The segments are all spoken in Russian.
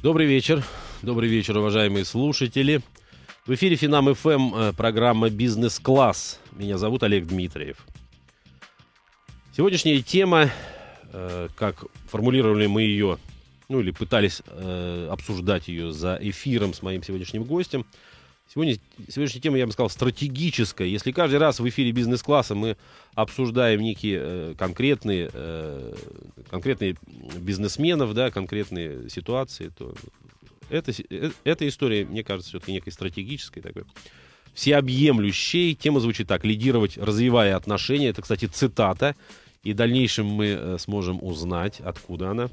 Добрый вечер. Добрый вечер, уважаемые слушатели. В эфире Финам ФМ э, программа «Бизнес-класс». Меня зовут Олег Дмитриев. Сегодняшняя тема, э, как формулировали мы ее, ну или пытались э, обсуждать ее за эфиром с моим сегодняшним гостем – Сегодня, сегодняшняя тема, я бы сказал, стратегическая. Если каждый раз в эфире бизнес-класса мы обсуждаем некие э, конкретные, э, конкретные бизнесменов, да, конкретные ситуации, то это, э, эта история, мне кажется, все-таки некой стратегической такой. Всеобъемлющей. Тема звучит так. Лидировать, развивая отношения. Это, кстати, цитата. И в дальнейшем мы э, сможем узнать, откуда она.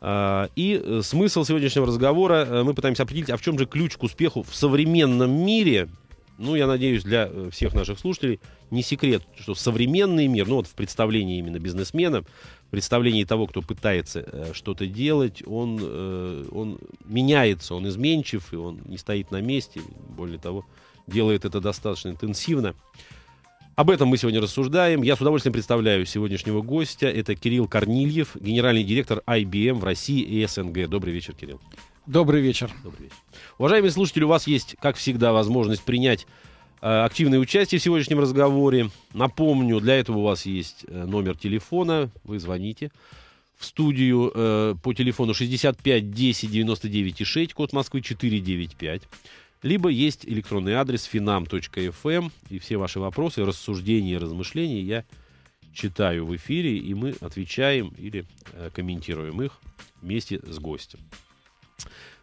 А, и э, смысл сегодняшнего разговора э, мы пытаемся определить, а в чем же ключ к успеху в современном мире. Ну, я надеюсь, для э, всех наших слушателей не секрет, что современный мир, ну вот в представлении именно бизнесмена, в представлении того, кто пытается что-то делать, он, он меняется, он изменчив, и он не стоит на месте. Более того, делает это достаточно интенсивно. Об этом мы сегодня рассуждаем. Я с удовольствием представляю сегодняшнего гостя. Это Кирилл Корнильев, генеральный директор IBM в России и СНГ. Добрый вечер, Кирилл. Добрый вечер. Добрый вечер. Уважаемые слушатели, у вас есть, как всегда, возможность принять э, активное участие в сегодняшнем разговоре. Напомню, для этого у вас есть э, номер телефона, вы звоните в студию э, по телефону 65 10 99 6, код Москвы 495. Либо есть электронный адрес finam.fm, и все ваши вопросы, рассуждения, размышления я читаю в эфире, и мы отвечаем или э, комментируем их вместе с гостем.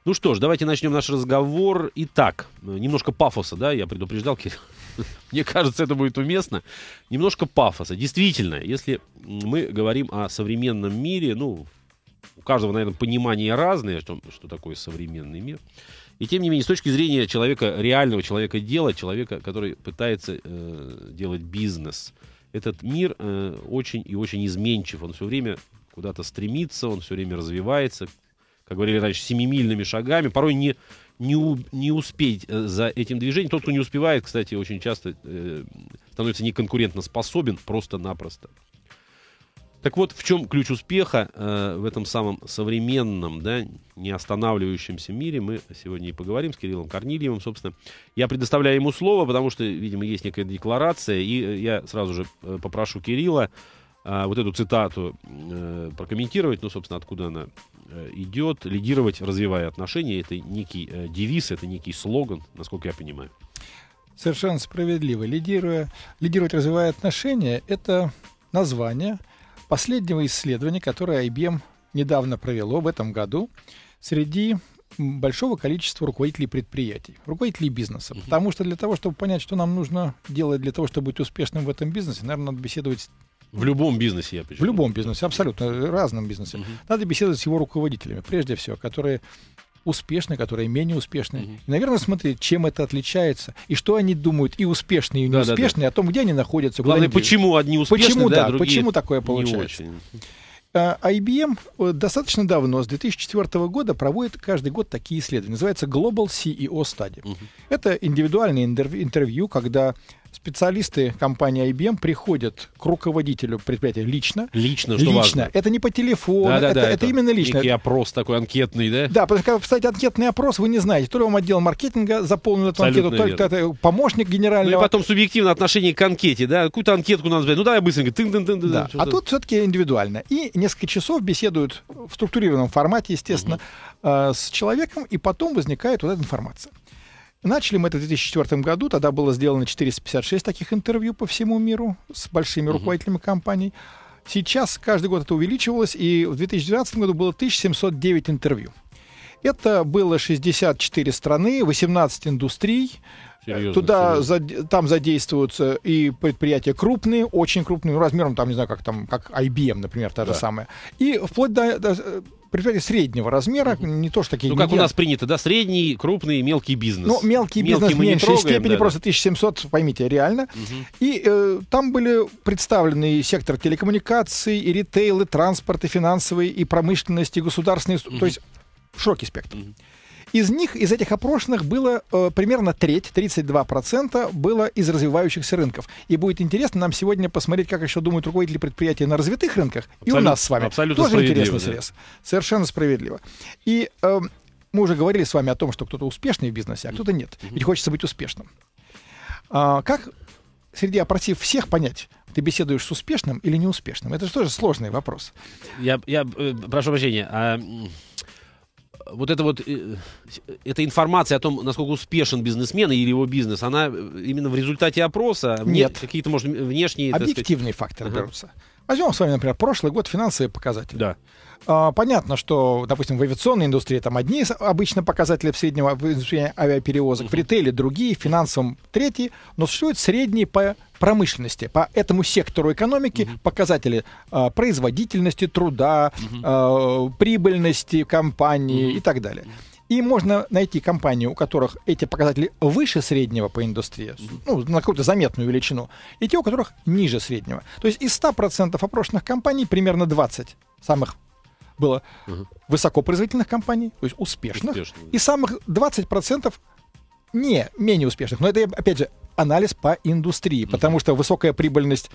Ну что ж, давайте начнем наш разговор. Итак, немножко пафоса, да, я предупреждал, Кирилл. Мне кажется, это будет уместно. Немножко пафоса. Действительно, если мы говорим о современном мире, ну, у каждого, наверное, понимание разное, что, что такое современный мир. И тем не менее, с точки зрения человека, реального человека дела, человека, который пытается э, делать бизнес, этот мир э, очень и очень изменчив. Он все время куда-то стремится, он все время развивается, как говорили раньше, семимильными шагами. Порой не, не, у, не успеть э, за этим движением. Тот, кто не успевает, кстати, очень часто э, становится неконкурентно способен просто-напросто. Так вот, в чем ключ успеха э, в этом самом современном, да, не останавливающемся мире, мы сегодня и поговорим с Кириллом Корнильевым, собственно. Я предоставляю ему слово, потому что, видимо, есть некая декларация, и э, я сразу же э, попрошу Кирилла э, вот эту цитату э, прокомментировать, ну, собственно, откуда она э, идет, лидировать, развивая отношения. Это некий э, девиз, это некий слоган, насколько я понимаю. Совершенно справедливо. Лидируя, лидировать, развивая отношения, это название – последнего исследования, которое IBM недавно провело в этом году среди большого количества руководителей предприятий, руководителей бизнеса. Потому что для того, чтобы понять, что нам нужно делать для того, чтобы быть успешным в этом бизнесе, наверное, надо беседовать в любом бизнесе, я почему? В любом бизнесе, абсолютно, в э, разном бизнесе. Uh-huh. Надо беседовать с его руководителями, прежде всего, которые успешные, которые менее успешные. Угу. И, наверное, смотреть, чем это отличается, и что они думают, и успешные, и неуспешные, да, да, да. о том, где они находятся. Главное, они почему одни успешные, почему, да, да, почему такое получается. IBM а, а эм, э, достаточно давно, с 2004 года, проводит каждый год такие исследования. Называется Global CEO Study. Угу. Это индивидуальное интервью, когда специалисты компании IBM приходят к руководителю предприятия лично. Лично, что лично. важно. Это не по телефону, да, да, это, да, это, это именно лично. Некий опрос такой анкетный, да? Да, потому что, кстати, анкетный опрос вы не знаете. То ли вам отдел маркетинга заполнил эту анкету, верно. то ли это помощник генерального. Ну и потом субъективно отношение к анкете, да? Какую-то анкетку надо взять. Ну давай быстренько. Тын -тын -тын -тын, да. А тут все-таки индивидуально. И несколько часов беседуют в структурированном формате, естественно, угу. с человеком, и потом возникает вот эта информация. Начали мы это в 2004 году, тогда было сделано 456 таких интервью по всему миру с большими угу. руководителями компаний. Сейчас каждый год это увеличивалось, и в 2012 году было 1709 интервью. Это было 64 страны, 18 индустрий. Серьезно, Туда серьезно. За, там задействуются и предприятия крупные, очень крупные, ну, размером там, не знаю, как там, как IBM, например, та да. же самая. И вплоть до, до э, предприятия среднего размера, угу. не то что такие... Ну, как у нас принято, да, средний, крупный, мелкий бизнес. Ну, мелкий, мелкий бизнес в меньшей трогаем, степени, да, просто 1700, поймите, реально. Угу. И э, там были представлены и сектор телекоммуникаций, и ритейлы, и транспорт, и финансовые и промышленность, и государственные... Угу. То есть широкий спектр. Угу. Из них, из этих опрошенных, было э, примерно треть, 32% было из развивающихся рынков. И будет интересно нам сегодня посмотреть, как еще думают руководители предприятий на развитых рынках. Абсолютно, и у нас с вами абсолютно тоже интересный да. срез. Совершенно справедливо. И э, мы уже говорили с вами о том, что кто-то успешный в бизнесе, а кто-то нет. Ведь хочется быть успешным. А, как среди опросив всех понять, ты беседуешь с успешным или неуспешным? Это же тоже сложный вопрос. Я, я э, прошу прощения, а вот эта вот э, эта информация о том, насколько успешен бизнесмен или его бизнес, она э, именно в результате опроса? А Нет. Какие-то, может, внешние... Объективные сказать... факторы ага. берутся. Возьмем с вами, например, прошлый год финансовые показатели. Да. А, понятно, что, допустим, в авиационной индустрии там одни обычно показатели в среднего а, в авиаперевозок, в ритейле другие, в финансовом третьи, но существуют средние по промышленности, по этому сектору экономики показатели а, производительности труда, прибыльности компании и так далее. И можно найти компании, у которых эти показатели выше среднего по индустрии, ну, на какую-то заметную величину, и те, у которых ниже среднего. То есть из 100% опрошенных компаний примерно 20 самых было угу. высокопроизводительных компаний, то есть успешных, успешных. и самых 20% не менее успешных. Но это, опять же, анализ по индустрии, угу. потому что высокая прибыльность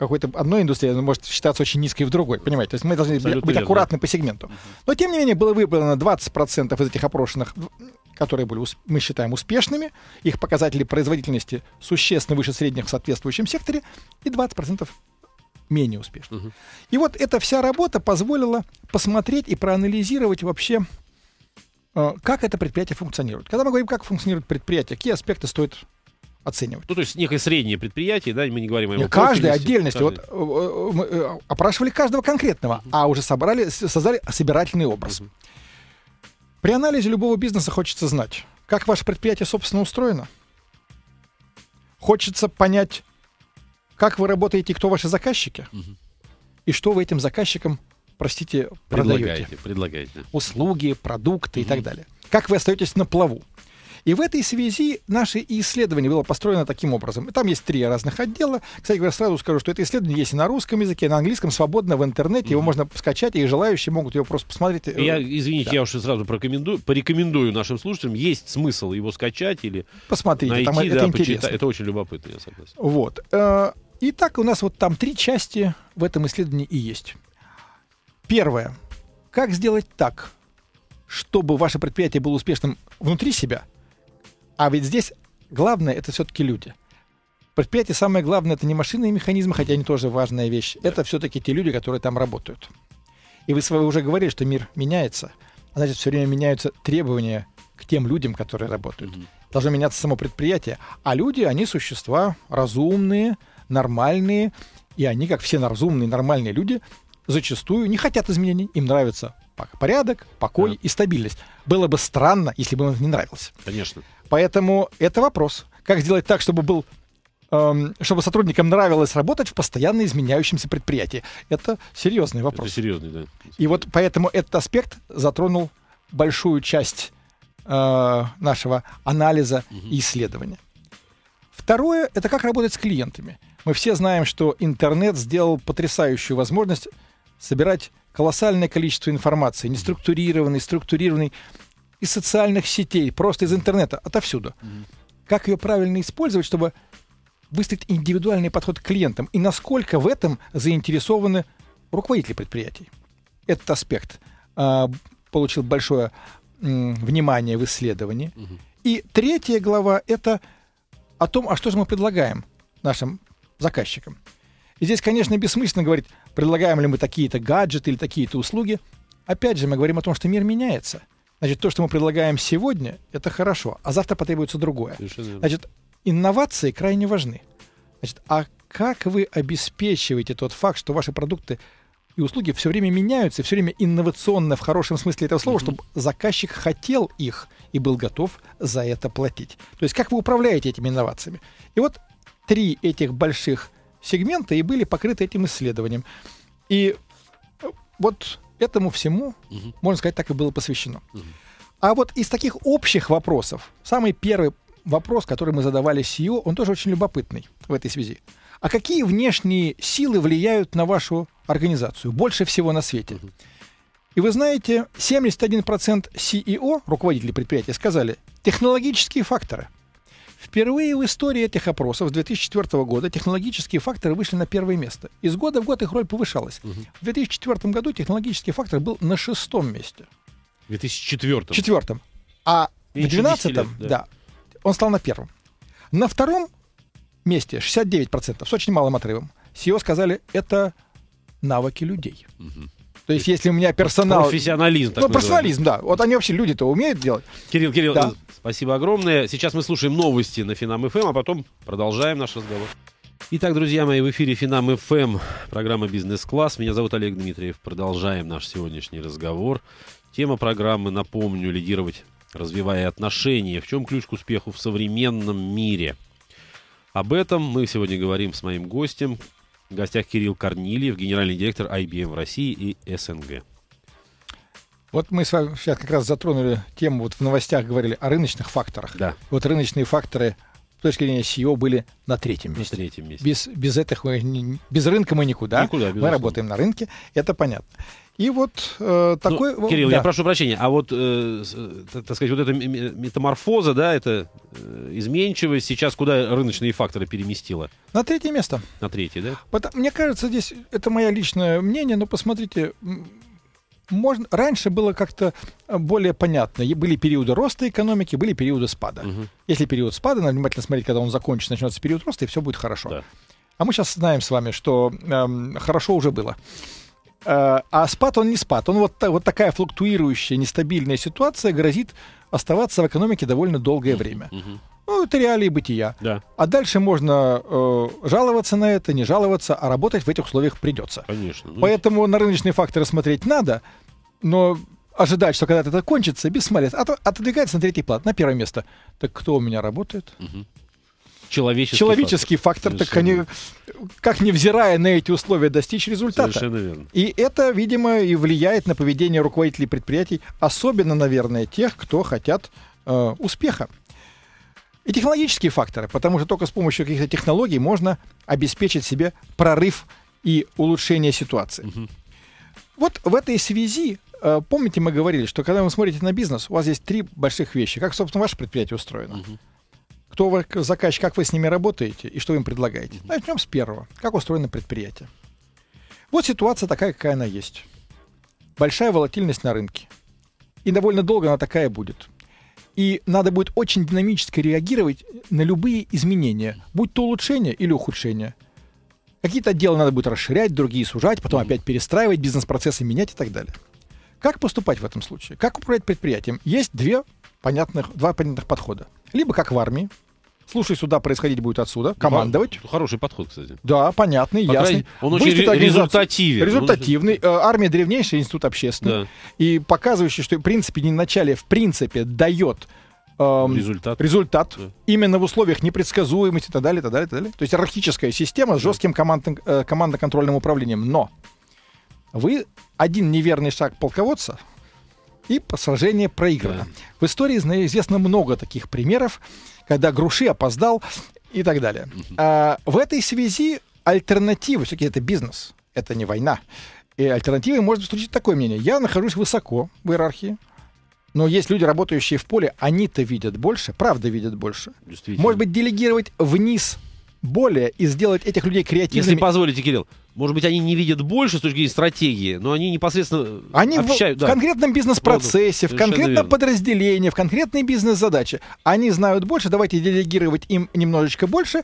какой-то одной индустрии, она может считаться очень низкой в другой, понимаете? То есть мы должны Абсолютно быть верно. аккуратны по сегменту. Но, тем не менее, было выбрано 20% из этих опрошенных, которые были, мы считаем, успешными, их показатели производительности существенно выше средних в соответствующем секторе, и 20% менее успешно. Угу. И вот эта вся работа позволила посмотреть и проанализировать вообще, э, как это предприятие функционирует. Когда мы говорим, как функционирует предприятие, какие аспекты стоит оценивать. Ну, то есть некое среднее предприятие, да, мы не говорим о его Каждой отдельности. Вот э, э, мы э, опрашивали каждого конкретного, uh-huh. а уже собрали, создали собирательный образ. Uh-huh. При анализе любого бизнеса хочется знать, как ваше предприятие, собственно, устроено. Хочется понять, как вы работаете кто ваши заказчики. Uh-huh. И что вы этим заказчикам, простите, предлагаете, продаете. Предлагаете. Услуги, продукты uh-huh. и так далее. Как вы остаетесь на плаву. И в этой связи наше исследование было построено таким образом. Там есть три разных отдела. Кстати говоря, сразу скажу, что это исследование есть и на русском языке, и на английском свободно в интернете. Mm-hmm. Его можно скачать, и желающие могут его просто посмотреть. Я, э, извините, да. я уже сразу порекомендую нашим слушателям. Есть смысл его скачать или Посмотрите, найти, там да, это почитать. интересно. Это очень любопытно, я согласен. Вот. Э, и так у нас вот там три части в этом исследовании и есть. Первое. Как сделать так, чтобы ваше предприятие было успешным внутри себя – а ведь здесь главное это все-таки люди. Предприятие самое главное это не машины и механизмы, хотя они тоже важная вещь. Да. Это все-таки те люди, которые там работают. И вы с вами уже говорили, что мир меняется. а Значит, все время меняются требования к тем людям, которые работают. Угу. Должно меняться само предприятие. А люди, они существа разумные, нормальные. И они, как все разумные, нормальные люди, зачастую не хотят изменений. Им нравится порядок, покой да. и стабильность. Было бы странно, если бы он не нравился. Конечно. Поэтому это вопрос. Как сделать так, чтобы был эм, чтобы сотрудникам нравилось работать в постоянно изменяющемся предприятии. Это серьезный вопрос. Это серьезный, да. И вот поэтому этот аспект затронул большую часть э, нашего анализа угу. и исследования. Второе — это как работать с клиентами. Мы все знаем, что интернет сделал потрясающую возможность собирать колоссальное количество информации, неструктурированной, структурированной, из социальных сетей, просто из интернета, отовсюду. Как ее правильно использовать, чтобы выстроить индивидуальный подход к клиентам и насколько в этом заинтересованы руководители предприятий. Этот аспект э, получил большое э, внимание в исследовании. Угу. И третья глава — это о том, а что же мы предлагаем нашим заказчикам. И здесь, конечно, бессмысленно говорить, предлагаем ли мы такие-то гаджеты или такие-то услуги. Опять же, мы говорим о том, что мир меняется. Значит, то, что мы предлагаем сегодня, это хорошо, а завтра потребуется другое. Значит, инновации крайне важны. Значит, а как вы обеспечиваете тот факт, что ваши продукты и услуги все время меняются, все время инновационно в хорошем смысле этого слова, mm-hmm. чтобы заказчик хотел их и был готов за это платить. То есть как вы управляете этими инновациями? И вот три этих больших сегмента и были покрыты этим исследованием. И вот этому всему, угу. можно сказать, так и было посвящено. Угу. А вот из таких общих вопросов, самый первый вопрос, который мы задавали СИО, e он тоже очень любопытный в этой связи. А какие внешние силы влияют на вашу организацию больше всего на свете? Угу. И вы знаете, 71% CEO, руководителей предприятия, сказали технологические факторы – Впервые в истории этих опросов с 2004 года технологические факторы вышли на первое место. Из года в год их роль повышалась. Угу. В 2004 году технологический фактор был на шестом месте. В 2004? Четвертом. А в 2012, да. да, он стал на первом. На втором месте 69%, с очень малым отрывом. СИО сказали, это навыки людей. Угу. То есть, если у меня персонал... Профессионализм. ну, профессионализм, да. Вот они вообще люди-то умеют делать. Кирилл, Кирилл, да. спасибо огромное. Сейчас мы слушаем новости на Финам ФМ, эм, а потом продолжаем наш разговор. Итак, друзья мои, в эфире Финам ФМ, эм, программа «Бизнес-класс». Меня зовут Олег Дмитриев. Продолжаем наш сегодняшний разговор. Тема программы, напомню, лидировать, развивая отношения. В чем ключ к успеху в современном мире? Об этом мы сегодня говорим с моим гостем, в гостях Кирилл Корнильев, генеральный директор IBM в России и СНГ. Вот мы с вами сейчас как раз затронули тему, вот в новостях говорили о рыночных факторах. Да. Вот рыночные факторы с точки зрения SEO были на третьем месте. На третьем месте. Без, без, этих, без рынка мы никуда. Никуда, Мы работаем на рынке, это понятно. И вот э, ну, такой... Ну, Кирилл, да. я прошу прощения, а вот, э, э так сказать, вот эта метаморфоза, да, это э, изменчивость, сейчас куда рыночные факторы переместила? На третье место. На третье, да? Потому, мне кажется, здесь, это мое личное мнение, но посмотрите, можно, раньше было как-то э, более понятно. Были периоды роста экономики, были периоды спада. Угу. Если период спада, надо внимательно смотреть, когда он закончится, начнется период роста, и все будет хорошо. Да. А мы сейчас знаем с вами, что э, хорошо уже было. Э, а спад он не спад. Он вот, вот такая флуктуирующая, нестабильная ситуация грозит оставаться в экономике довольно долгое время. Ну, это реалии бытия. Да. А дальше можно э, жаловаться на это, не жаловаться, а работать в этих условиях придется. Конечно. Ну, Поэтому на рыночные факторы смотреть надо, но ожидать, что когда-то это кончится, бессмысленно. А От, отодвигается на третий план, на первое место. Так кто у меня работает? Угу человеческий, человеческий фактор, фактор так они, как невзирая на эти условия, достичь результата. Совершенно верно. И это, видимо, и влияет на поведение руководителей предприятий, особенно, наверное, тех, кто хотят э, успеха. И технологические факторы, потому что только с помощью каких-то технологий можно обеспечить себе прорыв и улучшение ситуации. Угу. Вот в этой связи э, Помните, мы говорили, что когда вы смотрите на бизнес, у вас есть три больших вещи. Как, собственно, ваше предприятие устроено? Угу. Кто вы, заказчик, как вы с ними работаете и что вы им предлагаете? Начнем с первого. Как устроено предприятие? Вот ситуация такая, какая она есть. Большая волатильность на рынке. И довольно долго она такая будет. И надо будет очень динамически реагировать на любые изменения, будь то улучшение или ухудшение. Какие-то отделы надо будет расширять, другие сужать, потом опять перестраивать, бизнес-процессы менять и так далее. Как поступать в этом случае? Как управлять предприятием? Есть две понятных, два понятных подхода. Либо как в армии, слушай, сюда происходить будет отсюда, командовать. Хороший подход, кстати. Да, понятный, По ясный. Он очень результативен. Результативный. Он... Э, армия древнейшая, институт общественный. Да. И показывающий, что, в принципе, не в начале, в принципе, дает эм, результат, результат да. именно в условиях непредсказуемости и так далее, так далее, так далее. То есть иерархическая система с жестким э, командно-контрольным управлением. Но вы один неверный шаг полководца, и сражение проиграно. Да. В истории известно много таких примеров, когда Груши опоздал и так далее. Угу. А, в этой связи альтернативы, все-таки это бизнес, это не война. И альтернативой может случиться такое мнение. Я нахожусь высоко в иерархии, но есть люди, работающие в поле, они-то видят больше, правда видят больше. Может быть, делегировать вниз более и сделать этих людей креативными. Если позволите, Кирилл, может быть, они не видят больше с точки зрения стратегии, но они непосредственно они общают. В, да. в конкретном бизнес-процессе, в конкретном верно. подразделении, в конкретной бизнес-задаче. Они знают больше, давайте делегировать им немножечко больше.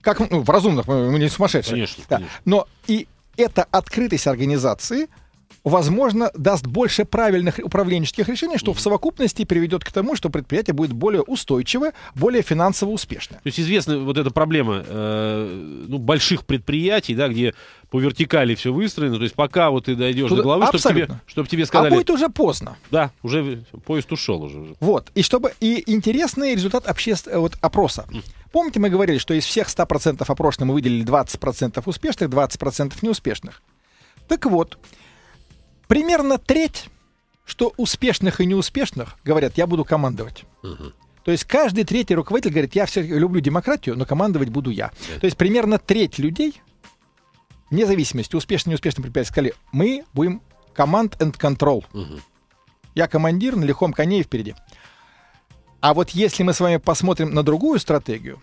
Как ну, в разумных, мы не сумасшедшие. Конечно, да. конечно. Но и это открытость организации – возможно, даст больше правильных управленческих решений, что в совокупности приведет к тому, что предприятие будет более устойчивое, более финансово успешное. То есть известна вот эта проблема э, ну, больших предприятий, да, где по вертикали все выстроено, то есть пока вот ты дойдешь Туда, до главы, чтобы тебе, чтобы тебе сказали... А будет уже поздно. Да, уже поезд ушел уже. Вот, и чтобы... И интересный результат обществ э, вот, опроса. Помните, мы говорили, что из всех 100% опрошенных мы выделили 20% успешных, 20% неуспешных. Так вот, примерно треть, что успешных и неуспешных, говорят, я буду командовать. Угу. То есть каждый третий руководитель говорит, я все люблю демократию, но командовать буду я. Да. То есть примерно треть людей, вне зависимости, успешно неуспешно предприятие, сказали, мы будем команд and control. Угу. Я командир на лихом коне и впереди. А вот если мы с вами посмотрим на другую стратегию,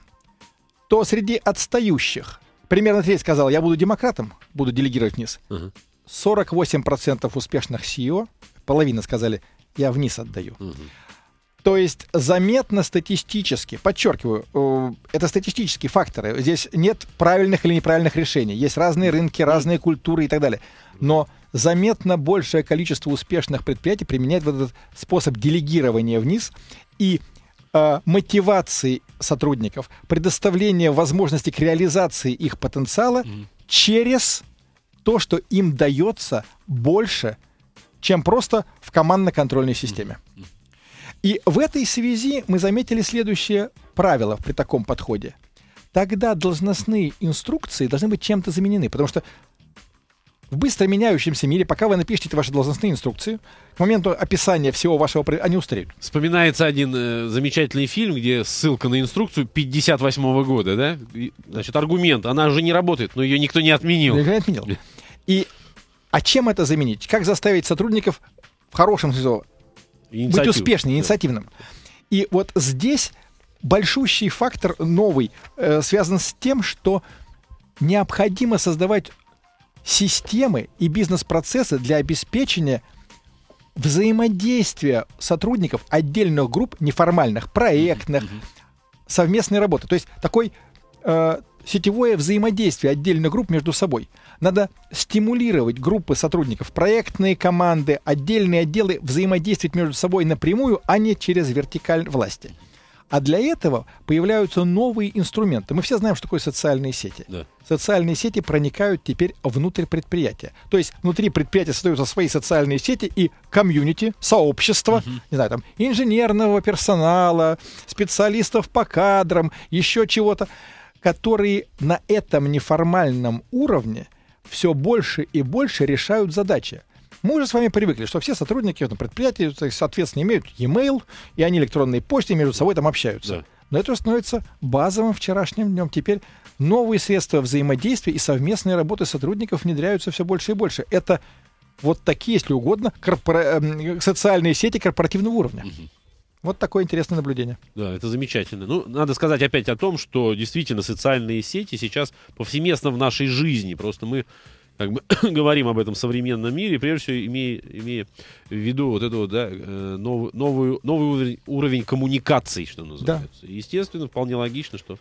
то среди отстающих примерно треть сказала, я буду демократом, буду делегировать вниз. Угу. 48% успешных CEO, половина сказали, я вниз отдаю. Угу. То есть заметно статистически, подчеркиваю, э, это статистические факторы. Здесь нет правильных или неправильных решений. Есть разные рынки, разные культуры и так далее. Но заметно большее количество успешных предприятий применяет вот этот способ делегирования вниз и э, мотивации сотрудников, предоставления возможности к реализации их потенциала mm. через то, что им дается больше, чем просто в командно-контрольной системе. И в этой связи мы заметили следующее правило при таком подходе. Тогда должностные инструкции должны быть чем-то заменены, потому что в быстро меняющемся мире, пока вы напишете ваши должностные инструкции, к моменту описания всего вашего... Они устареют. Вспоминается один э, замечательный фильм, где ссылка на инструкцию 58 года, да? И, значит, аргумент. Она уже не работает, но ее никто не отменил. Не отменил. И а чем это заменить? Как заставить сотрудников в хорошем смысле быть успешным, инициативным? И вот здесь большущий фактор новый э, связан с тем, что необходимо создавать системы и бизнес-процессы для обеспечения взаимодействия сотрудников отдельных групп неформальных, проектных, совместной работы. То есть такой э, сетевое взаимодействие отдельных групп между собой – надо стимулировать группы сотрудников, проектные команды, отдельные отделы взаимодействовать между собой напрямую, а не через вертикаль власти. А для этого появляются новые инструменты. Мы все знаем, что такое социальные сети. Да. Социальные сети проникают теперь внутрь предприятия. То есть внутри предприятия создаются свои социальные сети и комьюнити, сообщество, угу. не знаю, там, инженерного персонала, специалистов по кадрам, еще чего-то, которые на этом неформальном уровне все больше и больше решают задачи. Мы уже с вами привыкли, что все сотрудники на ну, предприятии, соответственно, имеют e-mail, и они электронной почтой между собой там общаются. Да. Но это становится базовым вчерашним днем. Теперь новые средства взаимодействия и совместные работы сотрудников внедряются все больше и больше. Это вот такие, если угодно, корпора... Эм, социальные сети корпоративного уровня. Угу. Вот такое интересное наблюдение. Да, это замечательно. Ну, надо сказать опять о том, что действительно социальные сети сейчас повсеместно в нашей жизни. Просто мы как бы говорим об этом современном мире, прежде всего имея, имея в виду вот эту да, э, нов, новую, новый уровень, коммуникации, что называется. Да. Естественно, вполне логично, что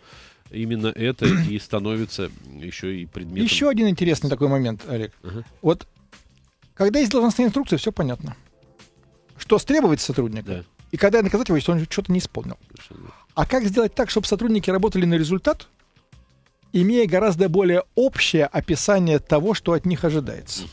именно это и становится еще и предметом. Еще один интересный такой момент, Олег. Ага. Вот когда есть должностные инструкции, все понятно. Что требуется сотрудника? Да. И когда я наказать его, если он что-то не исполнил. А как сделать так, чтобы сотрудники работали на результат, имея гораздо более общее описание того, что от них ожидается?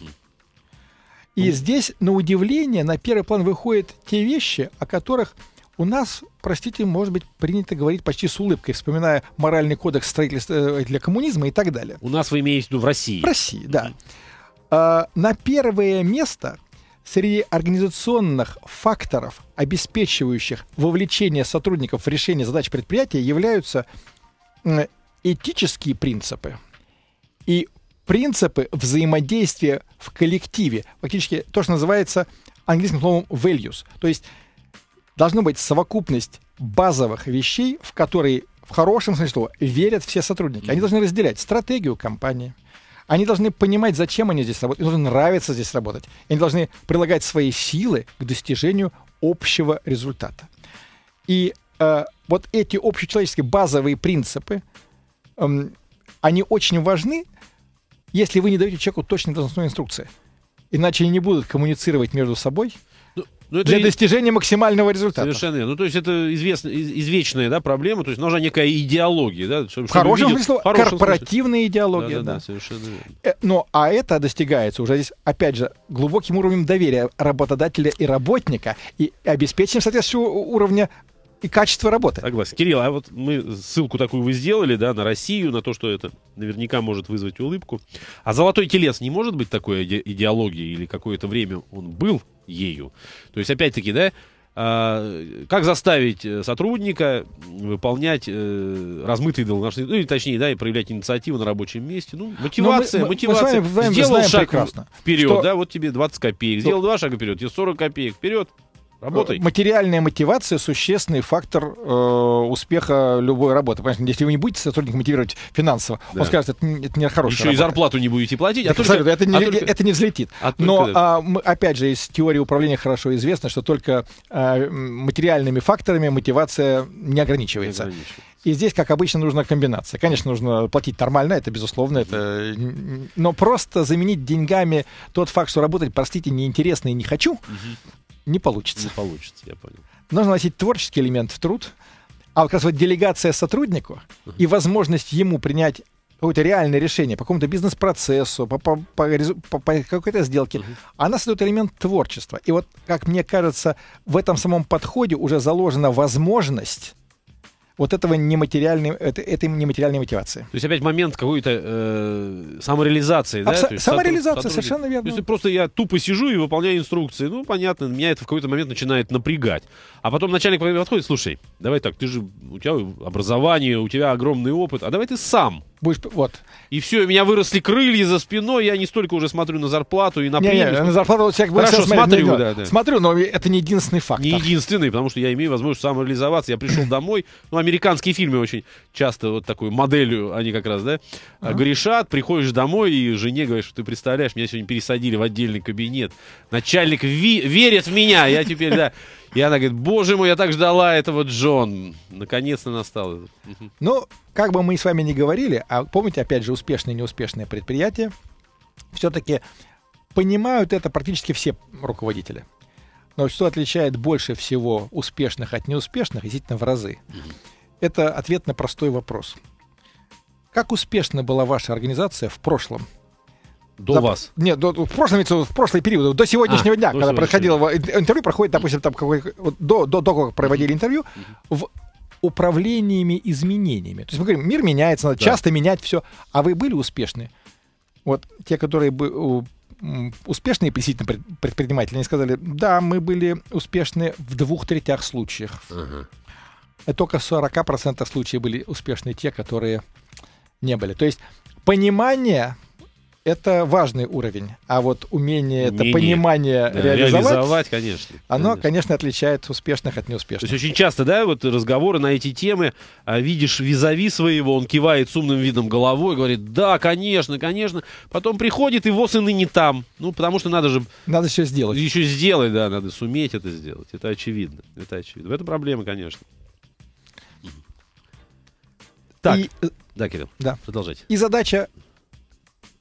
И здесь, на удивление, на первый план выходят те вещи, о которых у нас, простите, может быть, принято говорить почти с улыбкой, вспоминая моральный кодекс строительства э, для коммунизма и так далее. У нас вы имеете в виду в России? В России, да. Угу. А, на первое место Среди организационных факторов, обеспечивающих вовлечение сотрудников в решение задач предприятия, являются этические принципы и принципы взаимодействия в коллективе. Фактически то, что называется английским словом values. То есть должна быть совокупность базовых вещей, в которые в хорошем смысле слова верят все сотрудники. Они должны разделять стратегию компании – они должны понимать, зачем они здесь работают, им должно нравиться здесь работать. Они должны прилагать свои силы к достижению общего результата. И э, вот эти общечеловеческие базовые принципы, э, они очень важны, если вы не даете человеку точной должностной инструкции. Иначе они не будут коммуницировать между собой – ну, это для и... достижения максимального результата. Совершенно верно. Ну, то есть это известно, извечная да, проблема, то есть нужна некая идеология. Да, чтобы, в хорошем видел, смысле, хорошем корпоративная смысле. идеология. Да, да, да. да, совершенно верно. Э, Но, ну, а это достигается уже здесь, опять же, глубоким уровнем доверия работодателя и работника и обеспечением соответствующего уровня и качество работы. Согласен. Кирилл, а вот мы ссылку такую вы сделали, да, на Россию, на то, что это наверняка может вызвать улыбку. А «Золотой телес» не может быть такой иде идеологией или какое-то время он был? ею. То есть, опять-таки, да, а, как заставить э, сотрудника выполнять э, размытые должностные, ну или точнее, да, и проявлять инициативу на рабочем месте. Ну, мотивация, мы, мотивация. Мы, мы, мы вами, сделал знаем шаг прекрасно, вперед, что... да, вот тебе 20 копеек, сделал два шага вперед, тебе 40 копеек, вперед. Работай. Материальная мотивация существенный фактор э, успеха любой работы. Понимаете, если вы не будете сотрудника мотивировать финансово, да. он скажет, это, это не хорошая Еще работа. и зарплату не будете платить, а только, это, не, а только... это не взлетит. А только... Но а, мы, опять же, из теории управления хорошо известно, что только а, материальными факторами мотивация не ограничивается. Не И здесь, как обычно, нужна комбинация. Конечно, нужно платить нормально, это безусловно, это... но просто заменить деньгами тот факт, что работать, простите, неинтересно и не хочу, угу не получится. Не получится, я понял. Нужно носить творческий элемент в труд, а вот как раз вот делегация сотруднику uh-huh. и возможность ему принять какое-то реальное решение по какому-то бизнес-процессу, по, по, по, по, по какой-то сделке, uh-huh. она создает элемент творчества. И вот, как мне кажется, в этом самом подходе уже заложена возможность вот этого нематериальной, этой нематериальной мотивации. То есть опять момент какой-то э, самореализации, Абсо- да? есть самореализация, сотруд... совершенно верно. То есть просто я тупо сижу и выполняю инструкции, ну понятно, меня это в какой-то момент начинает напрягать. А потом начальник подходит, слушай, давай так, ты же, у тебя образование, у тебя огромный опыт, а давай ты сам будешь, вот. И все, у меня выросли крылья за спиной, я не столько уже смотрю на зарплату и на премию. Не, не, на зарплату вот всякий Хорошо, смотрю, смотрю, ну, да, да. смотрю, но это не единственный факт. Не единственный, потому что я имею возможность самореализоваться. Я пришел домой, ну, американские фильмы очень часто вот такую моделью, они как раз, да, uh грешат. Приходишь домой и жене говоришь, что ты представляешь, меня сегодня пересадили в отдельный кабинет. Начальник ви верит в меня, я теперь, да, и она говорит, боже мой, я так ждала этого, Джон. Наконец-то настал. Ну, как бы мы с вами ни говорили, а помните, опять же, успешные и неуспешные предприятия, все-таки понимают это практически все руководители. Но что отличает больше всего успешных от неуспешных, действительно, в разы. Это ответ на простой вопрос. Как успешна была ваша организация в прошлом – до да, вас? Нет, до, в прошлом в прошлый период, до сегодняшнего а, дня, до когда проходило интервью, проходит, допустим, там какой, вот, до, до того, как проводили интервью, в управлениями изменениями. То есть мы говорим, мир меняется, надо да. часто менять все. А вы были успешны? Вот те, которые бы успешные действительно предприниматели, они сказали, да, мы были успешны в двух третях случаях Угу. И только в 40% случаев были успешны те, которые не были. То есть понимание это важный уровень, а вот умение, умение это понимание да, реализовать, реализовать, конечно, оно, конечно. конечно, отличает успешных от неуспешных. То есть очень часто, да, вот разговоры на эти темы, а, видишь визави своего, он кивает с умным видом головой, говорит, да, конечно, конечно, потом приходит, его сын не там, ну, потому что надо же... Надо еще сделать. Еще сделать, да, надо суметь это сделать, это очевидно, это очевидно. это проблема, конечно. Э, так, и, да, Кирилл, да. продолжайте. И задача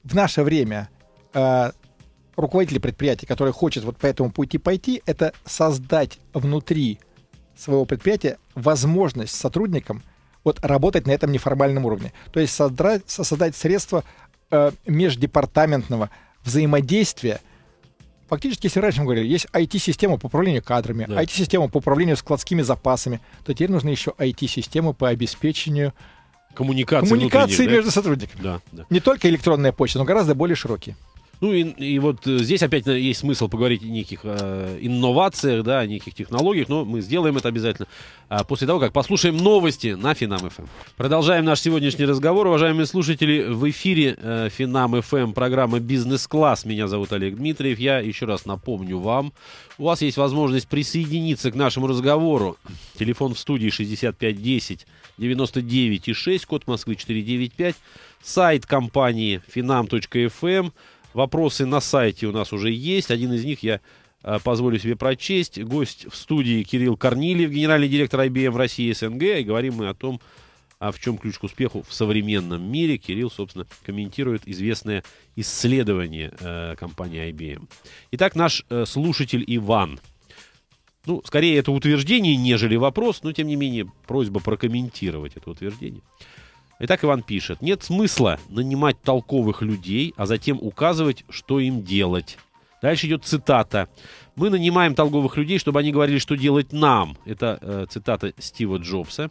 в наше время э, руководители предприятий, которые хочет вот по этому пути пойти, это создать внутри своего предприятия возможность сотрудникам вот работать на этом неформальном уровне. То есть создать, создать средства э, междепартаментного взаимодействия. Фактически, если раньше мы говорили, есть IT-система по управлению кадрами, да. IT-система по управлению складскими запасами, то теперь нужны еще IT-системы по обеспечению коммуникации. Коммуникации между сотрудниками. Да, да. Не только электронная почта, но гораздо более широкие. Ну и, и вот э, здесь опять э, есть смысл поговорить о неких э, инновациях, да, о неких технологиях, но мы сделаем это обязательно а после того, как послушаем новости на Финам ФМ. Эм. Продолжаем наш сегодняшний разговор. Уважаемые слушатели, в эфире э, Финам ФМ эм программа «Бизнес-класс». Меня зовут Олег Дмитриев. Я еще раз напомню вам, у вас есть возможность присоединиться к нашему разговору. Телефон в студии 6510 99 6, код Москвы 495, сайт компании finam.fm. Вопросы на сайте у нас уже есть. Один из них я э, позволю себе прочесть. Гость в студии Кирилл Корнилев, генеральный директор IBM России СНГ. И говорим мы о том, а в чем ключ к успеху в современном мире. Кирилл, собственно, комментирует известное исследование э, компании IBM. Итак, наш э, слушатель Иван. Ну, скорее это утверждение, нежели вопрос, но тем не менее просьба прокомментировать это утверждение. Итак, Иван пишет. Нет смысла нанимать толковых людей, а затем указывать, что им делать. Дальше идет цитата. Мы нанимаем толковых людей, чтобы они говорили, что делать нам. Это э, цитата Стива Джобса.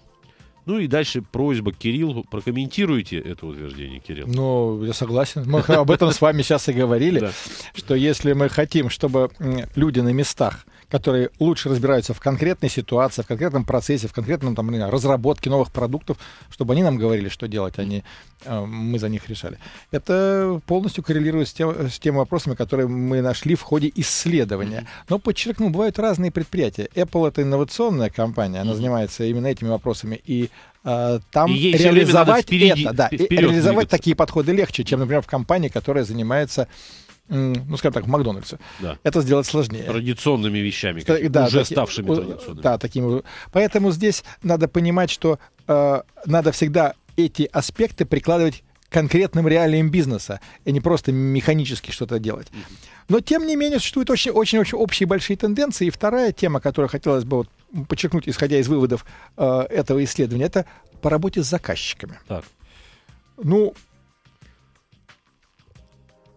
Ну и дальше просьба Кириллу. Прокомментируйте это утверждение, Кирилл. Ну, я согласен. Мы об этом с вами сейчас и говорили, что если мы хотим, чтобы люди на местах которые лучше разбираются в конкретной ситуации, в конкретном процессе, в конкретном там, разработке новых продуктов, чтобы они нам говорили, что делать, а не э, мы за них решали. Это полностью коррелирует с, тем, с теми вопросами, которые мы нашли в ходе исследования. Но, подчеркну, бывают разные предприятия. Apple — это инновационная компания, она занимается именно этими вопросами, и а, там и реализовать впереди, это, да, реализовать такие подходы легче, чем, например, в компании, которая занимается ну, скажем так, в Макдональдсе. Да. Это сделать сложнее. Традиционными вещами, Ста- да, уже таки, ставшими у, традиционными. Да, такими. Поэтому здесь надо понимать, что э, надо всегда эти аспекты прикладывать конкретным реалиям бизнеса, и не просто механически что-то делать. Но, тем не менее, существуют очень-очень общие большие тенденции. И вторая тема, которую хотелось бы вот подчеркнуть, исходя из выводов э, этого исследования, это по работе с заказчиками. Так. Ну,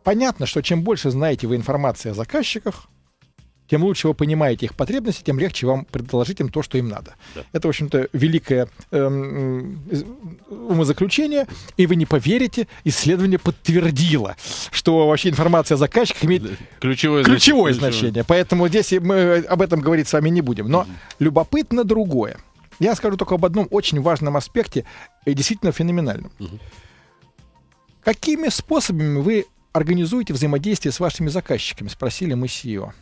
понятно, что чем больше знаете вы информации о заказчиках, тем лучше вы понимаете их потребности, тем легче вам предложить им то, что им надо. Да. Это, в общем-то, великое эм, умозаключение, и вы не поверите, исследование подтвердило, что вообще информация о заказчиках имеет ключевое, ключевое значение. значение. Поэтому здесь мы э, об этом говорить с вами не будем. Но угу. любопытно другое. Я скажу только об одном очень важном аспекте, и действительно феноменальном. Угу. Какими способами вы организуете взаимодействие с вашими заказчиками? Спросили мы CEO.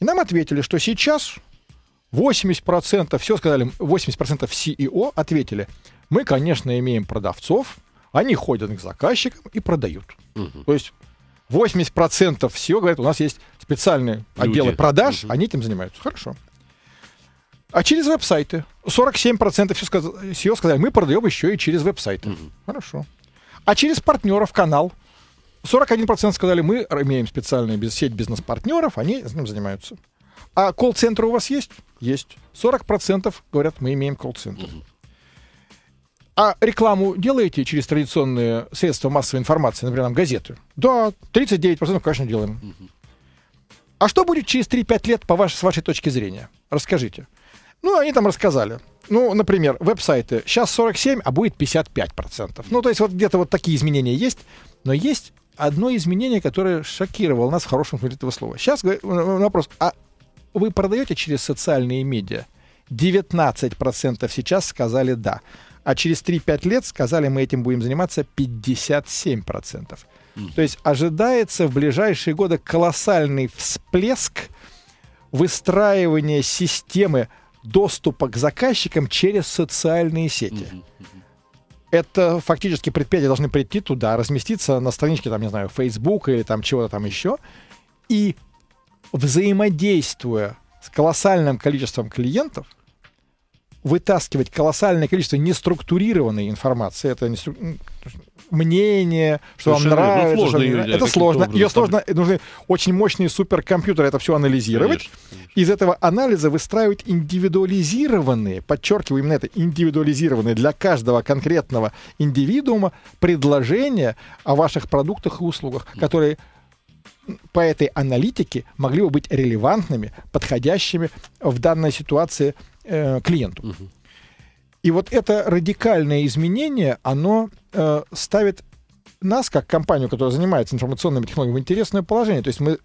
И нам ответили, что сейчас 80%, все сказали, 80% CEO ответили, мы, конечно, имеем продавцов, они ходят к заказчикам и продают. Угу. То есть 80% всего, говорят, у нас есть специальные Люди. отделы продаж, угу. они этим занимаются. Хорошо. А через веб-сайты. 47% все e сказали, мы продаем еще и через веб-сайты. Угу. Хорошо. А через партнеров канал – 41% сказали, мы имеем специальную сеть бизнес-партнеров, они с ним занимаются. А колл центр у вас есть? Есть. 40% говорят, мы имеем колл-центр. А рекламу делаете через традиционные средства массовой информации, например, нам газеты? Да, 39%, конечно, делаем. А что будет через 3-5 лет по ваш, с вашей точки зрения? Расскажите. Ну, они там рассказали. Ну, например, веб-сайты. Сейчас 47, а будет 55%. Ну, то есть вот где-то вот такие изменения есть. Но есть одно изменение, которое шокировало нас в хорошем смысле этого слова. Сейчас э, э, вопрос, а вы продаете через социальные медиа? 19% сейчас сказали «да». А через 3-5 лет сказали, мы этим будем заниматься 57%. Mm. То есть ожидается в ближайшие годы колоссальный всплеск выстраивания системы доступа к заказчикам через социальные сети. Mm-hmm это фактически предприятия должны прийти туда, разместиться на страничке, там, не знаю, Facebook или там чего-то там еще, и взаимодействуя с колоссальным количеством клиентов, вытаскивать колоссальное количество неструктурированной информации. Это не стру... мнение, что Совершенно вам ну, нравится. Ну, сложно что... Ее, это сложно. Ее сложно. Нужны очень мощные суперкомпьютеры это все анализировать. Конечно, конечно. Из этого анализа выстраивать индивидуализированные, подчеркиваю именно это, индивидуализированные для каждого конкретного индивидуума предложения о ваших продуктах и услугах, которые по этой аналитике могли бы быть релевантными, подходящими в данной ситуации э, клиенту. Угу. И вот это радикальное изменение, оно э, ставит нас, как компанию, которая занимается информационными технологиями, в интересное положение. То есть мы,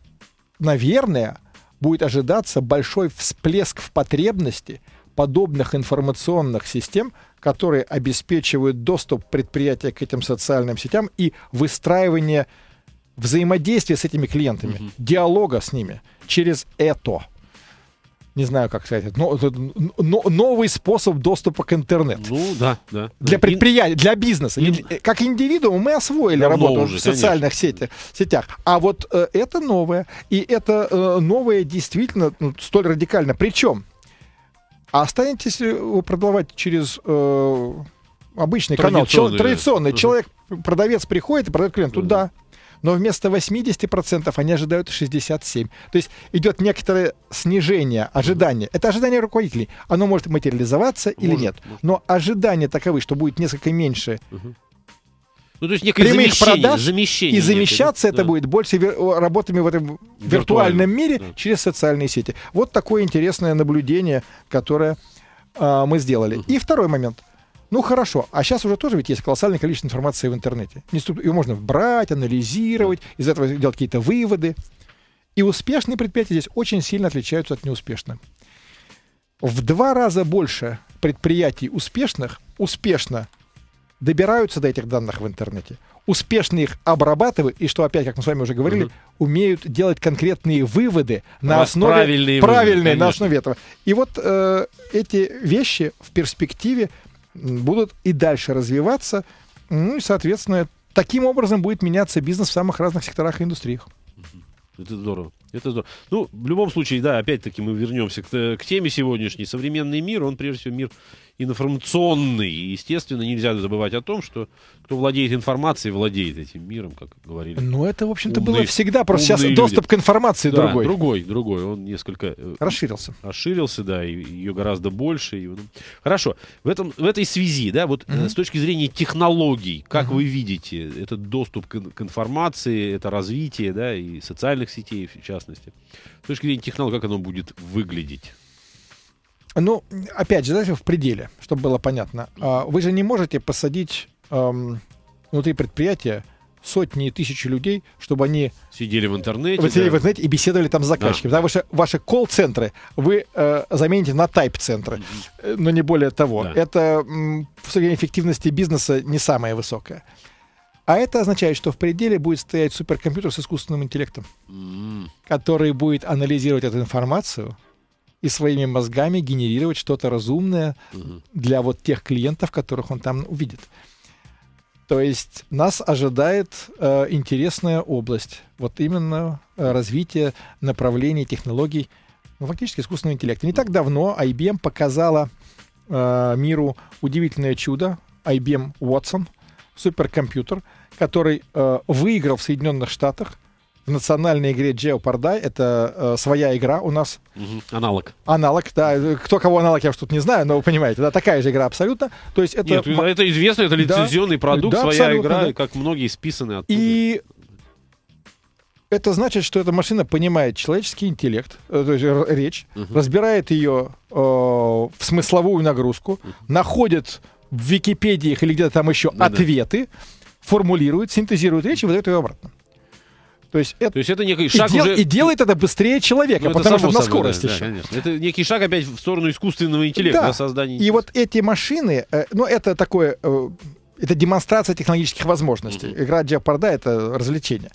наверное, будет ожидаться большой всплеск в потребности подобных информационных систем, которые обеспечивают доступ предприятия к этим социальным сетям и выстраивание взаимодействия с этими клиентами, угу. диалога с ними через это не знаю, как сказать, но, но, новый способ доступа к интернету. Ну, да, да. Для да. предприятий, для бизнеса. Ин... Как индивидуум мы освоили Давно работу уже, в социальных сетях, сетях. А вот э, это новое. И это э, новое действительно ну, столь радикально. Причем, а останетесь вы продавать через... Э, обычный канал, традиционный, человек, да. Человек, продавец приходит и продает клиент. Туда, да но вместо 80% они ожидают 67%. То есть идет некоторое снижение ожидания. Это ожидание руководителей. Оно может материализоваться может, или нет. Может. Но ожидания таковы, что будет несколько меньше угу. Ну, то есть прямых замещение, продаж замещение и замещаться некое, это да. будет больше вир- работами в этом виртуальном, виртуальном мире да. через социальные сети. Вот такое интересное наблюдение, которое э, мы сделали. Угу. И второй момент. Ну хорошо, а сейчас уже тоже ведь есть колоссальное количество информации в интернете. Ее можно брать, анализировать, из этого делать какие-то выводы. И успешные предприятия здесь очень сильно отличаются от неуспешных. В два раза больше предприятий успешных успешно добираются до этих данных в интернете, успешно их обрабатывают, и что опять, как мы с вами уже говорили, угу. умеют делать конкретные выводы на основе правильные, правильные выводы, на основе этого. И вот э, эти вещи в перспективе будут и дальше развиваться. Ну и, соответственно, таким образом будет меняться бизнес в самых разных секторах и индустриях. Это здорово. Это здорово. Ну, в любом случае, да, опять-таки мы вернемся к, э, к теме сегодняшней. Современный мир, он прежде всего мир информационный. И, естественно, нельзя забывать о том, что кто владеет информацией, владеет этим миром, как говорили. Ну, это, в общем-то, было всегда. Просто сейчас люди. доступ к информации да, другой. другой, другой. Он несколько... Э, расширился. Расширился, да, и ее гораздо больше. И... Хорошо. В, этом, в этой связи, да, вот mm-hmm. с точки зрения технологий, как mm-hmm. вы видите этот доступ к, к информации, это развитие, да, и социальных сетей, в частности, с точки зрения технологий, как оно будет выглядеть? Ну, опять же, знаете, в пределе, чтобы было понятно. А, вы же не можете посадить эм, внутри предприятия сотни и тысячи людей, чтобы они сидели в интернете, сидели да. в интернете и беседовали там с заказчиками. Да. Потому что ваши колл-центры вы э, замените на тайп-центры, mm-hmm. но не более того. Да. Это в сравнении эффективности бизнеса не самая высокая. А это означает, что в пределе будет стоять суперкомпьютер с искусственным интеллектом, mm-hmm. который будет анализировать эту информацию, и своими мозгами генерировать что-то разумное угу. для вот тех клиентов, которых он там увидит. То есть нас ожидает э, интересная область, вот именно э, развитие направлений технологий, ну, фактически искусственного интеллекта. Не так давно IBM показала э, миру удивительное чудо, IBM Watson, суперкомпьютер, который э, выиграл в Соединенных Штатах – в национальной игре Jeopardy. Это э, своя игра у нас. Угу. Аналог. Аналог, да. Кто кого аналог, я уж тут не знаю, но вы понимаете, да, такая же игра абсолютно. То есть это... Нет, это известно, это лицензионный да, продукт, да, своя игра, да. как многие списаны оттуда. И это значит, что эта машина понимает человеческий интеллект, э, то есть речь, угу. разбирает ее э, в смысловую нагрузку, угу. находит в Википедиях или где-то там еще да, ответы, да. формулирует, синтезирует речь и выдает ее обратно. То есть это, То есть это некий шаг и, дел, уже... и делает это быстрее человека, ну, потому что на скорости да, еще. Да, Это некий шаг опять в сторону искусственного интеллекта, да. создания. И вот эти машины, э, ну это такое, э, это демонстрация технологических возможностей. Mm-hmm. Игра Джапарда это развлечение.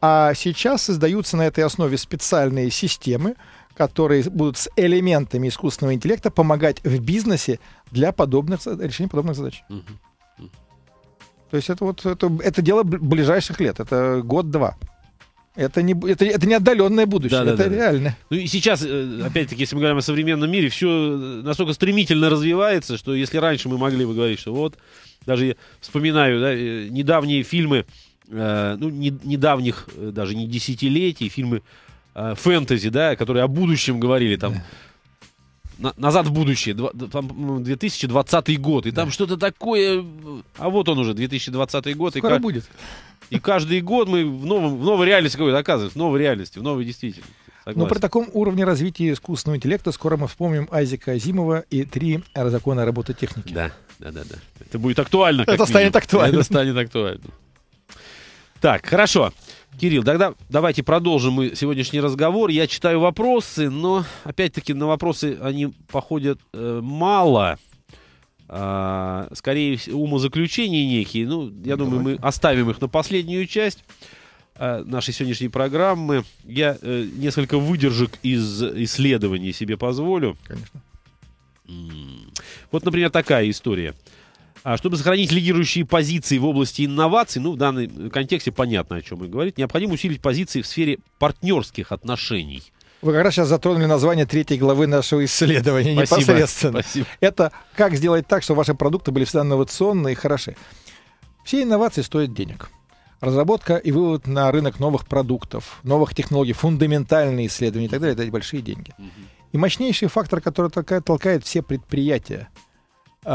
А сейчас создаются на этой основе специальные системы, которые будут с элементами искусственного интеллекта помогать в бизнесе для подобных решения подобных задач. Mm-hmm. То есть это вот это, это дело ближайших лет, это год-два. Это не, это, это не отдаленное будущее, да, это да, да. реально. Ну и сейчас, э, опять-таки, если мы говорим о современном мире, все э, настолько стремительно развивается, что если раньше мы могли бы говорить, что вот, даже я вспоминаю да, э, недавние фильмы, ну, не, недавних, даже не десятилетий, фильмы фэнтези, да, которые о будущем говорили, там, да назад в будущее, 2020 год, и там что-то такое. А вот он уже 2020 год. Скоро и как... будет. И каждый год мы в, новом, в новой реальности какой-то оказываемся, в новой реальности, в новой действительности. Ну, Согласен. Но при таком уровне развития искусственного интеллекта скоро мы вспомним Айзека Азимова и три закона работы техники. Да, да, да. да. Это будет актуально. Это станет актуально. Это станет актуально. Так, хорошо. Кирилл, тогда давайте продолжим мы сегодняшний разговор. Я читаю вопросы, но опять-таки на вопросы они походят э, мало. А, скорее всего, умозаключения некие. Ну, я Давайте. Ну, думаю, мы оставим их на последнюю часть а, нашей сегодняшней программы. Я э, несколько выдержек из исследований себе позволю. Конечно. Вот, например, такая история. А, чтобы сохранить лидирующие позиции в области инноваций, ну, в данном контексте понятно, о чем и говорит, необходимо усилить позиции в сфере партнерских отношений – вы как раз сейчас затронули название третьей главы нашего исследования Спасибо. непосредственно. Спасибо. Это как сделать так, чтобы ваши продукты были всегда инновационные и хороши. Все инновации стоят денег. Разработка и вывод на рынок новых продуктов, новых технологий, фундаментальные исследования и так далее, это большие деньги. И мощнейший фактор, который толкает, толкает все предприятия э,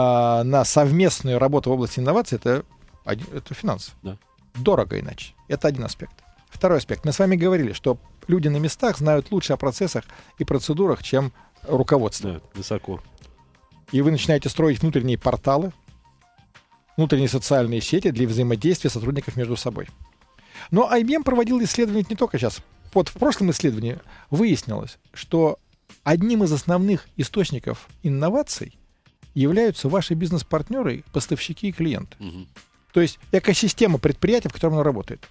на совместную работу в области инноваций, это, это финансы. Да. Дорого иначе. Это один аспект. Второй аспект. Мы с вами говорили, что люди на местах знают лучше о процессах и процедурах, чем руководство. Да, высоко. И вы начинаете строить внутренние порталы, внутренние социальные сети для взаимодействия сотрудников между собой. Но IBM проводил исследование не только сейчас. Вот в прошлом исследовании выяснилось, что одним из основных источников инноваций являются ваши бизнес-партнеры, поставщики и клиенты. Угу. То есть экосистема предприятия, в котором оно работает.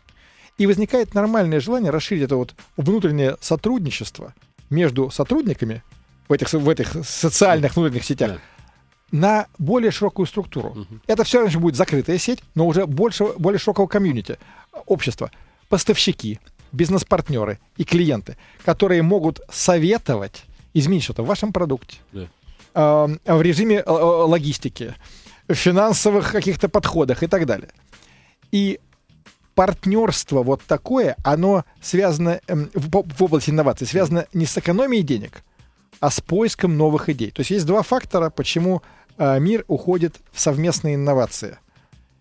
И возникает нормальное желание расширить это вот внутреннее сотрудничество между сотрудниками в этих, в этих социальных внутренних сетях на более широкую структуру. Угу. Это все раньше будет закрытая сеть, но уже больше, более широкого комьюнити, общества. Поставщики, бизнес-партнеры и клиенты, которые могут советовать изменить что-то в вашем продукте, да. э, в режиме э, э, логистики, в финансовых каких-то подходах и так далее. И партнерство вот такое, оно связано эм, в области инноваций, связано не с экономией денег, а с поиском новых идей. То есть есть два фактора, почему э, мир уходит в совместные инновации.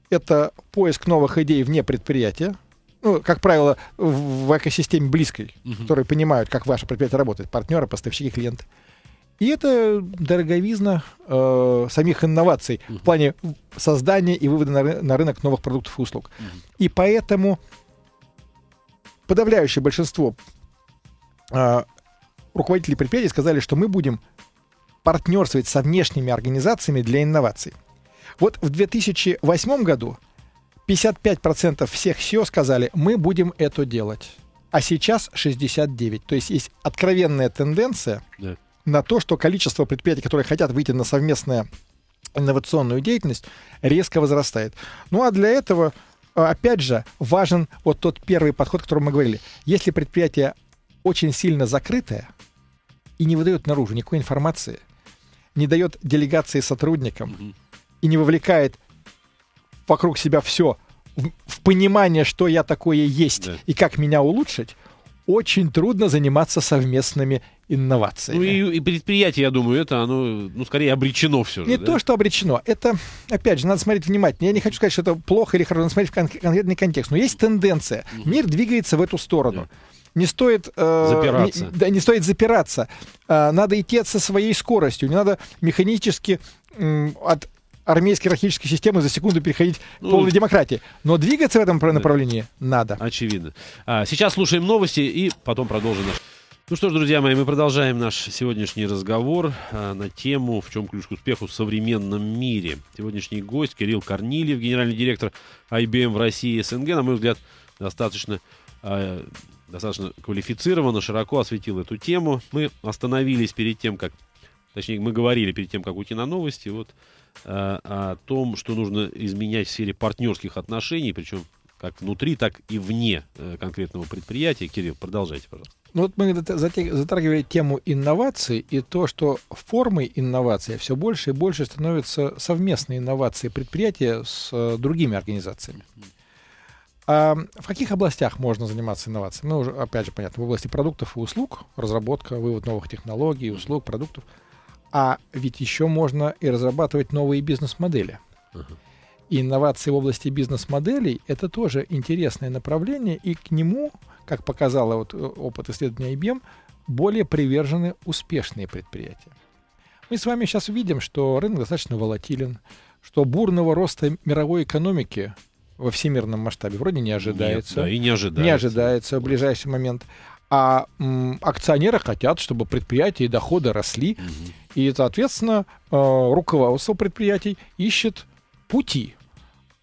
Это поиск новых идей вне предприятия, ну, как правило, в экосистеме близкой, угу. которые понимают, как ваше предприятие работает, партнеры, поставщики, клиенты. И это дороговизна э, самих инноваций uh-huh. в плане создания и вывода на, ры- на рынок новых продуктов и услуг. Uh-huh. И поэтому подавляющее большинство э, руководителей предприятий сказали, что мы будем партнерствовать со внешними организациями для инноваций. Вот в 2008 году 55% всех СИО сказали, мы будем это делать. А сейчас 69. То есть есть откровенная тенденция да на то, что количество предприятий, которые хотят выйти на совместное инновационную деятельность, резко возрастает. Ну а для этого, а, опять же, важен вот тот первый подход, о котором мы говорили. Если предприятие очень сильно закрытое и не выдает наружу никакой информации, не дает делегации сотрудникам и не вовлекает вокруг себя все в, в понимание, что я такое есть да. и как меня улучшить, очень трудно заниматься совместными инновациями. Ну и, и предприятие, я думаю, это оно, ну, скорее обречено все же. Не да? то, что обречено. Это, опять же, надо смотреть внимательно. Я не хочу сказать, что это плохо или хорошо, надо смотреть в кон- конкретный контекст. Но есть тенденция. Мир двигается в эту сторону. Не стоит, э, запираться. Не, да, не стоит запираться. Э, надо идти со своей скоростью. Не надо механически э, от армейской иерархической системы за секунду переходить ну, к полной демократии. Но двигаться в этом направлении да. надо. Очевидно. А, сейчас слушаем новости и потом продолжим наш... Ну что ж, друзья мои, мы продолжаем наш сегодняшний разговор э, на тему «В чем ключ к успеху в современном мире?». Сегодняшний гость Кирилл Корнилев, генеральный директор IBM в России и СНГ, на мой взгляд, достаточно, э, достаточно квалифицированно, широко осветил эту тему. Мы остановились перед тем, как... Точнее, мы говорили перед тем, как уйти на новости, вот э, о том, что нужно изменять в сфере партнерских отношений, причем как внутри, так и вне э, конкретного предприятия. Кирилл, продолжайте, пожалуйста. Ну вот мы затрагивали тему инноваций и то, что формой инновации все больше и больше становятся совместные инновации предприятия с э, другими организациями. А в каких областях можно заниматься инновациями? Ну, уже, опять же, понятно, в области продуктов и услуг, разработка, вывод новых технологий, услуг, продуктов. А ведь еще можно и разрабатывать новые бизнес-модели. Uh-huh. И инновации в области бизнес-моделей – это тоже интересное направление, и к нему, как показал вот э, опыт исследования IBM, более привержены успешные предприятия. Мы с вами сейчас видим, что рынок достаточно волатилен, что бурного роста мировой экономики во всемирном масштабе вроде не ожидается. Нет, да, и не ожидается. Не ожидается в ближайший момент. А м, акционеры хотят, чтобы предприятия и доходы росли. Угу. И, соответственно, э, руководство предприятий ищет пути,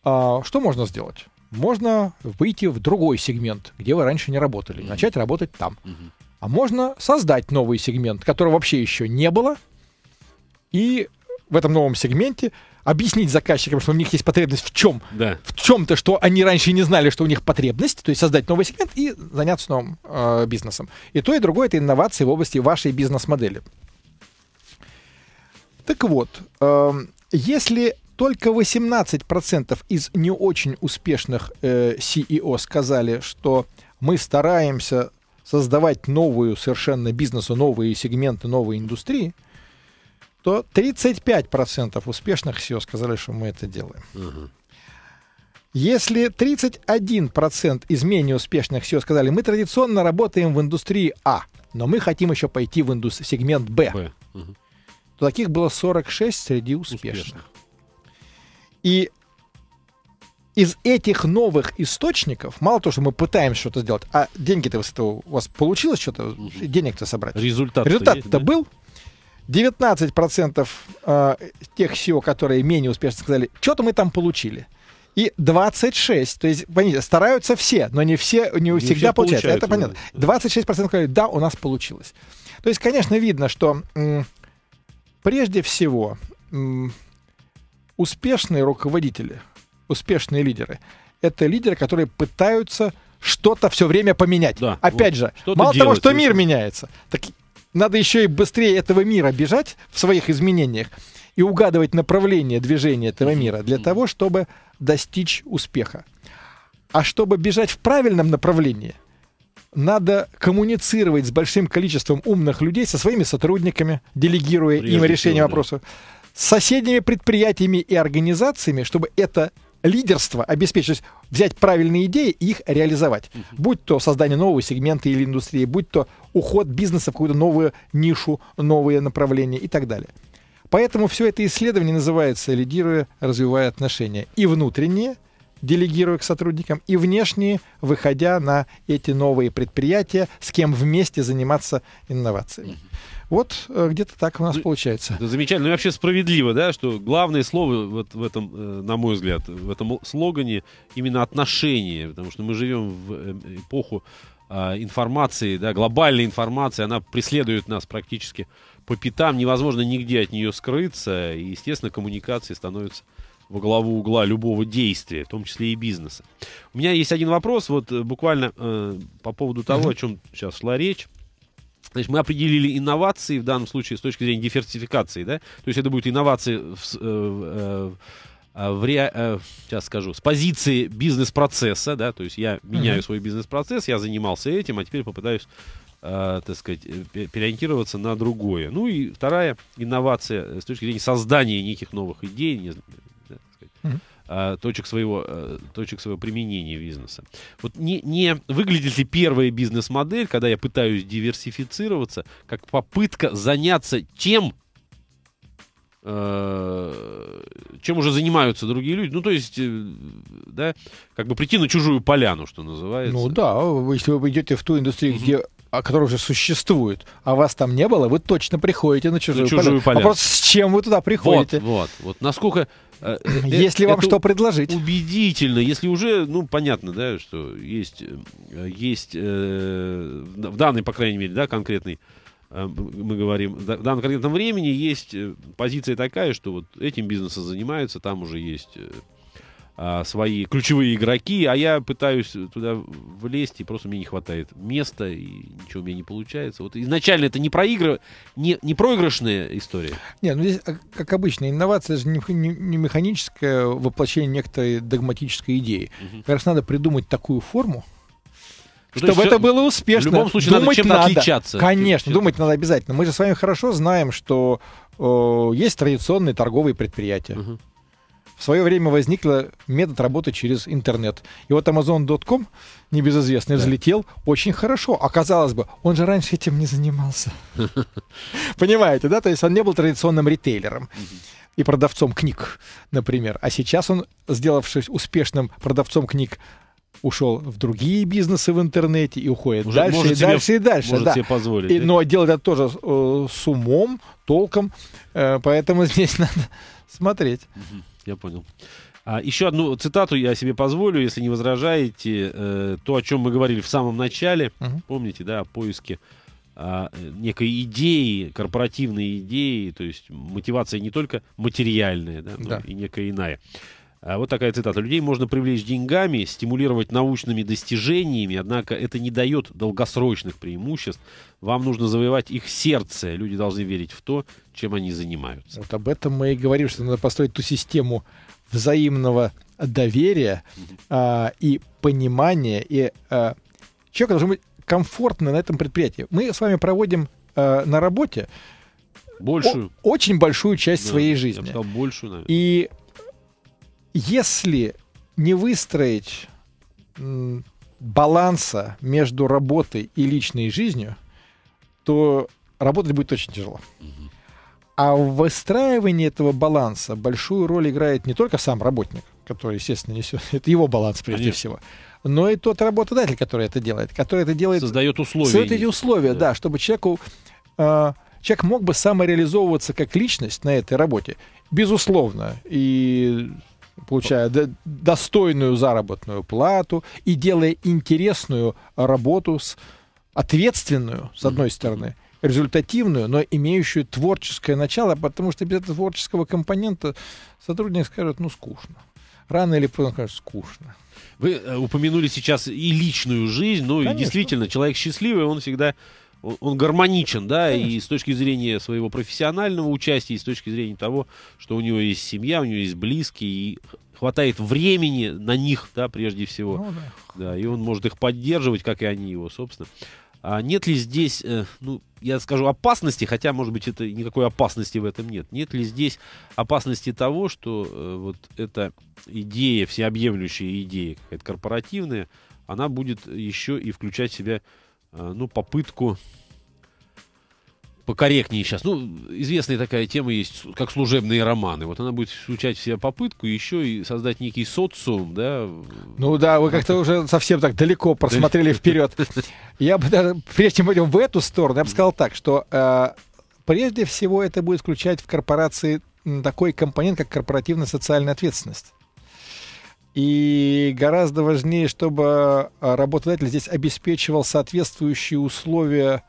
а, что можно сделать? Можно выйти в другой сегмент, где вы раньше не работали, mm-hmm. начать работать там. Mm-hmm. А можно создать новый сегмент, которого вообще еще не было, и в этом новом сегменте объяснить заказчикам, что у них есть потребность в чем? Да. В чем-то, что они раньше не знали, что у них потребность, то есть создать новый сегмент и заняться новым э, бизнесом. И то, и другое — это инновации в области вашей бизнес-модели. Так вот, э, если только 18% из не очень успешных э, CEO сказали, что мы стараемся создавать новую совершенно бизнесу, новые сегменты, новые индустрии, то 35% успешных SEO сказали, что мы это делаем. Если 31% из менее успешных SEO сказали, мы традиционно работаем в индустрии А, но мы хотим еще пойти в индус... сегмент Б, то таких было 46 среди успешных. успешных. И из этих новых источников, мало того, что мы пытаемся что-то сделать, а деньги-то у вас получилось что-то, денег-то собрать? Результат-то Результат-то да? был. 19% э, а, тех всего, которые менее успешно сказали, что-то мы там получили. И 26, то есть, понимаете, стараются все, но не все, не, не всегда все получается. Это понятно. 26% говорят, да, у нас получилось. То есть, конечно, видно, что м, прежде всего м, успешные руководители, успешные лидеры, это лидеры, которые пытаются что-то все время поменять. Да, Опять вот, же, что мало делать, того, что мир меняется, так надо еще и быстрее этого мира бежать в своих изменениях и угадывать направление движения этого мира для того, чтобы достичь успеха. А чтобы бежать в правильном направлении, надо коммуницировать с большим количеством умных людей, со своими сотрудниками, делегируя Прежде им решение вопросов. Да с соседними предприятиями и организациями, чтобы это лидерство обеспечить, взять правильные идеи и их реализовать. uh Будь то создание нового сегмента или индустрии, будь то уход бизнеса в какую-то новую нишу, новые направления и так далее. Поэтому все это исследование называется «Лидируя, развивая отношения». И внутренние, делегируя к сотрудникам, и внешние, выходя на эти новые предприятия, с кем вместе заниматься инновациями. Вот э, где-то так у нас ну, получается. Это замечательно. Ну и вообще справедливо, да, что главное слово вот в этом, э, на мой взгляд, в этом слогане именно отношение, потому что мы живем в э, эпоху а, информации, да, глобальной информации, она преследует нас практически по пятам, невозможно нигде от нее скрыться, и, естественно, коммуникации становятся во главу угла любого действия, в том числе и бизнеса. У меня есть один вопрос, вот буквально э, по поводу того, о чем сейчас шла речь. Значит, мы определили инновации в данном случае с точки зрения диверсификации, да? То есть это будет инновации в, э, э, э, в ре, э, сейчас скажу, с позиции бизнес-процесса, да? То есть я меняю mm-hmm. свой бизнес-процесс, я занимался этим, а теперь попытаюсь, э, так сказать, э, переориентироваться на другое. Ну и вторая инновация э, с точки зрения создания неких новых идей, не, да, так сказать, mm-hmm Э, точек, своего, э, точек своего применения бизнеса. Вот не, не выглядит ли первая бизнес-модель, когда я пытаюсь диверсифицироваться, как попытка заняться тем, э, чем уже занимаются другие люди. Ну, то есть, да, как бы прийти на чужую поляну, что называется. Ну да, если вы идете в ту индустрию, угу. где а который уже существует, а вас там не было, вы точно приходите на чужую, на чужую поляну. поляну. Вопрос, с чем вы туда приходите? Вот, вот, вот. Насколько... Э, э, если вам что предложить. Убедительно, если уже, ну, понятно, да, что есть, э, есть э, в данный, по крайней мере, да, конкретный э, мы говорим, в данном конкретном времени есть э, позиция такая, что вот этим бизнесом занимаются, там уже есть а, свои ключевые игроки, а я пытаюсь туда влезть, и просто мне не хватает места, и ничего у меня не получается. Вот изначально это не, проигр... не, не проигрышная история. Нет, ну здесь, а, как обычно, инновация же не, не, не механическое воплощение некоторой догматической идеи. Угу. Как раз надо придумать такую форму, ну, чтобы это все, было успешно. В любом случае думать надо чем-то надо. отличаться. Конечно, думать надо обязательно. Мы же с вами хорошо знаем, что э, есть традиционные торговые предприятия. Угу в свое время возникла метод работы через интернет. И вот Amazon.com, небезызвестный, да. взлетел очень хорошо. А казалось бы, он же раньше этим не занимался. Понимаете, да? То есть он не был традиционным ритейлером и продавцом книг, например. А сейчас он, сделавшись успешным продавцом книг, ушел в другие бизнесы в интернете и уходит Уже дальше может и тебе, дальше и дальше. Может да. себе позволить. И, да? Но делать это тоже э, с умом, толком, э, поэтому здесь надо смотреть. Угу я понял. А, еще одну цитату я себе позволю, если не возражаете. Э, то, о чем мы говорили в самом начале, угу. помните, да, о поиске э, некой идеи, корпоративной идеи, то есть мотивация не только материальная, да, но да. и некая иная. А, вот такая цитата. Людей можно привлечь деньгами, стимулировать научными достижениями, однако это не дает долгосрочных преимуществ. Вам нужно завоевать их сердце. Люди должны верить в то, чем они занимаются. Вот об этом мы и говорим, что надо построить ту систему взаимного доверия а, и понимания. И а, человек должен быть комфортно на этом предприятии. Мы с вами проводим а, на работе большую. О- очень большую часть да, своей жизни. Я сказал, большую, наверное. И если не выстроить баланса между работой и личной жизнью, то работать будет очень тяжело. А в выстраивании этого баланса большую роль играет не только сам работник, который, естественно, несет, это его баланс прежде Конечно. всего, но и тот работодатель, который это делает, который это делает... Создает условия. Создает эти условия, да, да чтобы человеку... Э, человек мог бы самореализовываться как личность на этой работе. Безусловно. И получая достойную заработную плату и делая интересную работу с ответственную, с одной стороны, результативную, но имеющую творческое начало, потому что без этого творческого компонента сотрудник скажет, ну, скучно. Рано или поздно скажет, скучно. Вы э, упомянули сейчас и личную жизнь, ну Конечно. и действительно, человек счастливый, он всегда он, он гармоничен, да, Конечно. и с точки зрения своего профессионального участия, и с точки зрения того, что у него есть семья, у него есть близкие, и хватает времени на них, да, прежде всего. Ну, да. да, и он может их поддерживать, как и они его, собственно. А нет ли здесь, э, ну, я скажу, опасности, хотя, может быть, это никакой опасности в этом нет. Нет ли здесь опасности того, что э, вот эта идея, всеобъемлющая идея, какая-то корпоративная, она будет еще и включать в себя Э, ну, попытку покорректнее сейчас. Ну, известная такая тема есть, как служебные романы. Вот она будет включать в себя попытку еще и создать некий социум, да. Ну да, вы как-то уже совсем так далеко просмотрели вперед. Я бы даже, прежде чем идем в эту сторону, я бы сказал так, что э, прежде всего это будет включать в корпорации такой компонент, как корпоративная социальная ответственность. И гораздо важнее, чтобы а, работодатель здесь обеспечивал соответствующие условия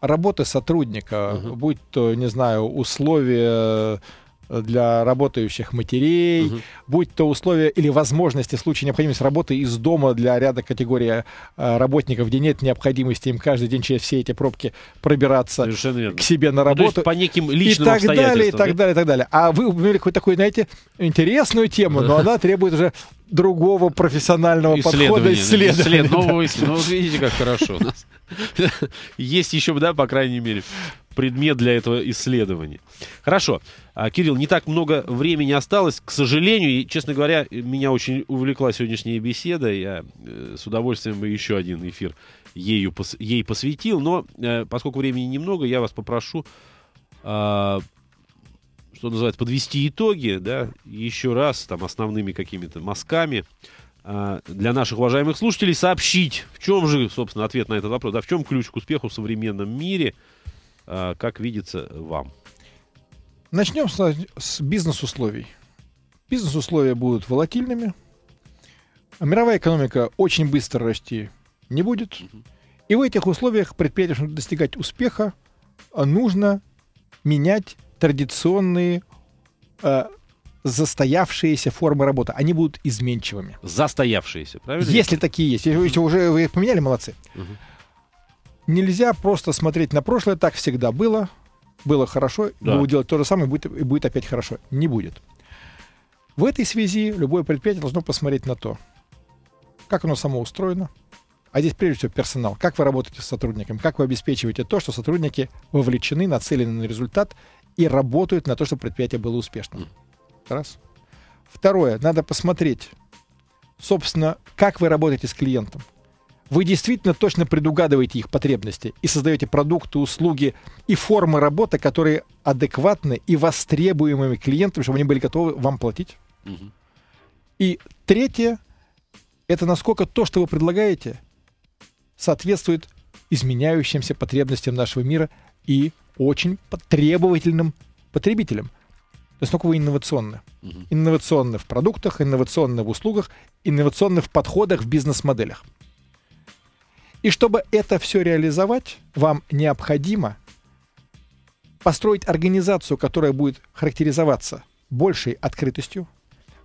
работы сотрудника, угу. будь то, не знаю, условия Э, для работающих матерей, угу. будь то условия или возможности в случае необходимости работы из дома для ряда категорий э, работников, где нет необходимости им каждый день через все эти пробки пробираться к себе на ну, работу. Ну, по неким личным и так далее, и так да? далее, и так далее. А вы упомянули какую-то такую, знаете, интересную тему, но она требует уже другого профессионального подхода исследования. Исслед... Да. Нового исследования. Ну, видите, как хорошо у нас. Есть еще, да, по крайней мере предмет для этого исследования. Хорошо. А, Кирилл, не так много времени осталось, к сожалению. И, честно говоря, меня очень увлекла сегодняшняя беседа. Я э, с удовольствием бы еще один эфир ею, ей посвятил. Но э, поскольку времени немного, я вас попрошу а, что называется, подвести итоги, да, еще раз, там, основными какими-то мазками, а, для наших уважаемых слушателей сообщить, в чем же, собственно, ответ на этот вопрос, да, в чем ключ к успеху в современном мире – а, как видится вам? Начнем с, с бизнес-условий. Бизнес-условия будут волатильными. Мировая экономика очень быстро расти не будет. И в этих условиях предприятиям, чтобы достигать успеха, нужно менять традиционные э, застоявшиеся формы работы. Они будут изменчивыми. Застоявшиеся, правильно? Если такие есть. Если уже вы их поменяли, молодцы. Угу нельзя просто смотреть на прошлое, так всегда было, было хорошо, да. будут делать то же самое, будет, и будет опять хорошо. Не будет. В этой связи любое предприятие должно посмотреть на то, как оно само устроено, а здесь прежде всего персонал. Как вы работаете с сотрудниками? Как вы обеспечиваете то, что сотрудники вовлечены, нацелены на результат и работают на то, чтобы предприятие было успешным? Раз. Второе. Надо посмотреть, собственно, как вы работаете с клиентом вы действительно точно предугадываете их потребности и создаете продукты, услуги и формы работы, которые адекватны и востребуемыми клиентами, чтобы они были готовы вам платить. И третье, это насколько то, что вы предлагаете, соответствует изменяющимся потребностям нашего мира и очень требовательным потребителям. насколько вы инновационны. Инновационны в продуктах, инновационны в услугах, инновационны в подходах, в бизнес-моделях. И чтобы это все реализовать, вам необходимо построить организацию, которая будет характеризоваться большей открытостью,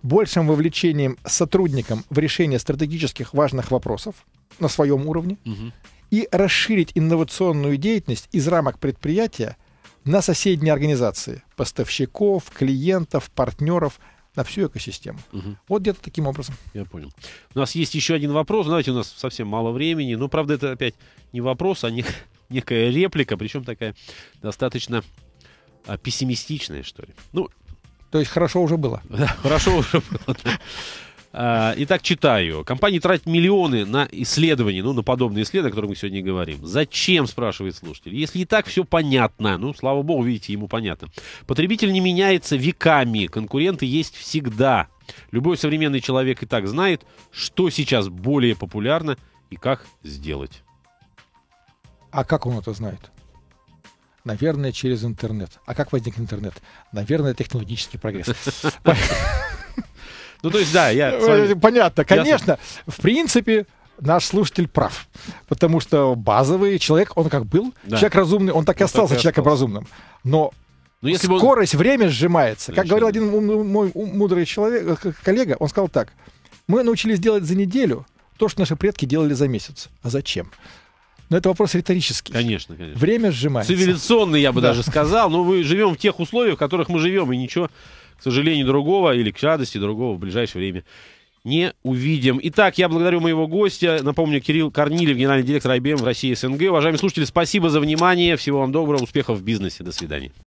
большим вовлечением сотрудникам в решение стратегических важных вопросов на своем уровне угу. и расширить инновационную деятельность из рамок предприятия на соседние организации, поставщиков, клиентов, партнеров – на всю экосистему. Угу. Вот где-то таким образом. Я понял. У нас есть еще один вопрос. Знаете, у нас совсем мало времени. Но, правда, это опять не вопрос, а не, некая реплика, причем такая достаточно а, пессимистичная, что ли. Ну, То есть хорошо уже было. Да, хорошо уже было. А, итак, читаю. Компании тратят миллионы на исследования, ну, на подобные исследования, о которых мы сегодня говорим. Зачем, спрашивает слушатель, если и так все понятно. Ну, слава богу, видите, ему понятно. Потребитель не меняется веками, конкуренты есть всегда. Любой современный человек и так знает, что сейчас более популярно и как сделать. А как он это знает? Наверное, через интернет. А как возник интернет? Наверное, технологический прогресс. Ну, то есть, да, я... Э, понятно, конечно. В принципе, наш слушатель прав. Потому что базовый человек, он как был, человек разумный, он так и остался человеком разумным. Но ну, скорость, время сжимается. Как говорил один мой мудрый человек, э, коллега, он сказал так. Мы научились делать за неделю то, что наши предки делали за месяц. А зачем? Но это вопрос риторический. Конечно, конечно. Время сжимается. Цивилизационный, я бы да. даже сказал. Но мы живем в тех условиях, в которых мы живем, и ничего сожалению, другого или к радости другого в ближайшее время не увидим. Итак, я благодарю моего гостя. Напомню, Кирилл Корнилев, генеральный директор IBM в России СНГ. Уважаемые слушатели, спасибо за внимание. Всего вам доброго, успехов в бизнесе. До свидания.